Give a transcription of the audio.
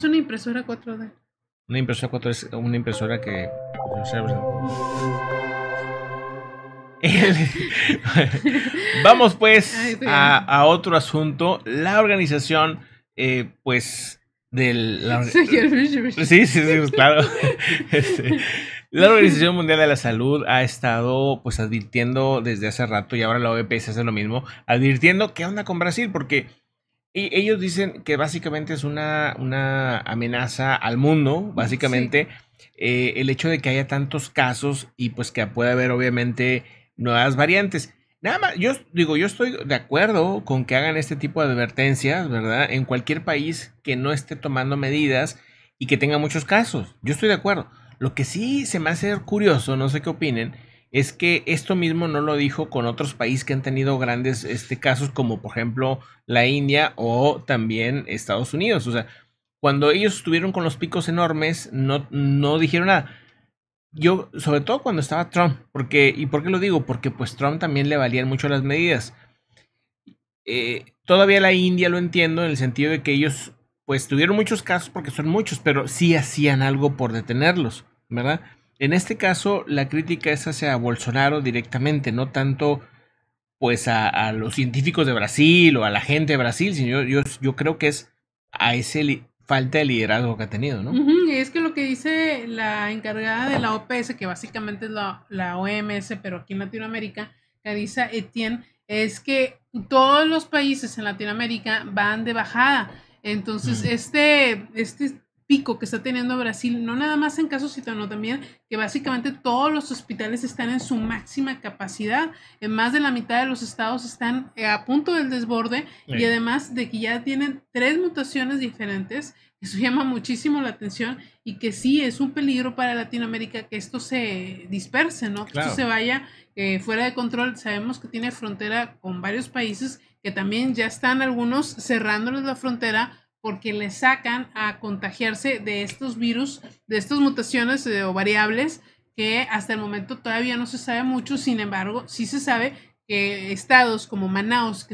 Es una impresora 4D. Una impresora 4D es una impresora que. Pues, Vamos pues a, otro asunto. La organización, eh, pues, del... sí, sí, pues, claro. Este, la Organización Mundial de la Salud ha estado, pues, advirtiendo desde hace rato, y ahora la OEP hace lo mismo, advirtiendo qué onda con Brasil, porque y ellos dicen que básicamente es una, amenaza al mundo, básicamente, eh, el hecho de que haya tantos casos y pues que puede haber obviamente nuevas variantes. Nada más, yo digo, yo estoy de acuerdo con que hagan este tipo de advertencias, ¿verdad? En cualquier país que no esté tomando medidas y que tenga muchos casos. Yo estoy de acuerdo. Lo que sí se me hace curioso, no sé qué opinen, es que esto mismo no lo dijo con otros países que han tenido grandes este, casos, como por ejemplo la India o también Estados Unidos. O sea, cuando ellos estuvieron con los picos enormes, no, no dijeron nada. Yo, sobre todo cuando estaba Trump, porque, ¿y por qué lo digo? Porque pues Trump también le valían mucho las medidas. Eh, todavía la India lo entiendo en el sentido de que ellos pues tuvieron muchos casos porque son muchos, pero sí hacían algo por detenerlos, ¿verdad? En este caso, la crítica es hacia Bolsonaro directamente, no tanto pues a, los científicos de Brasil o a la gente de Brasil, sino yo, yo, creo que es a ese falta de liderazgo que ha tenido, ¿no? y es que lo que dice la encargada de la OPS, que básicamente es la, OMS, pero aquí en Latinoamérica, Carissa Etienne, es que todos los países en Latinoamérica van de bajada. Entonces, este, este pico que está teniendo Brasil, no nada más en casos, sino también que básicamente todos los hospitales están en su máxima capacidad, en más de la mitad de los estados están eh, a punto del desborde y además de que ya tienen tres mutaciones diferentes, eso llama muchísimo la atención y que sí es un peligro para Latinoamérica que esto se disperse, ¿no? Que esto se vaya eh, fuera de control. Sabemos que tiene frontera con varios países que también ya están algunos cerrándoles la frontera porque le sacan a contagiarse de estos virus, de estas mutaciones o variables que hasta el momento todavía no se sabe mucho, sin embargo, sí se sabe que estados como Manaus, que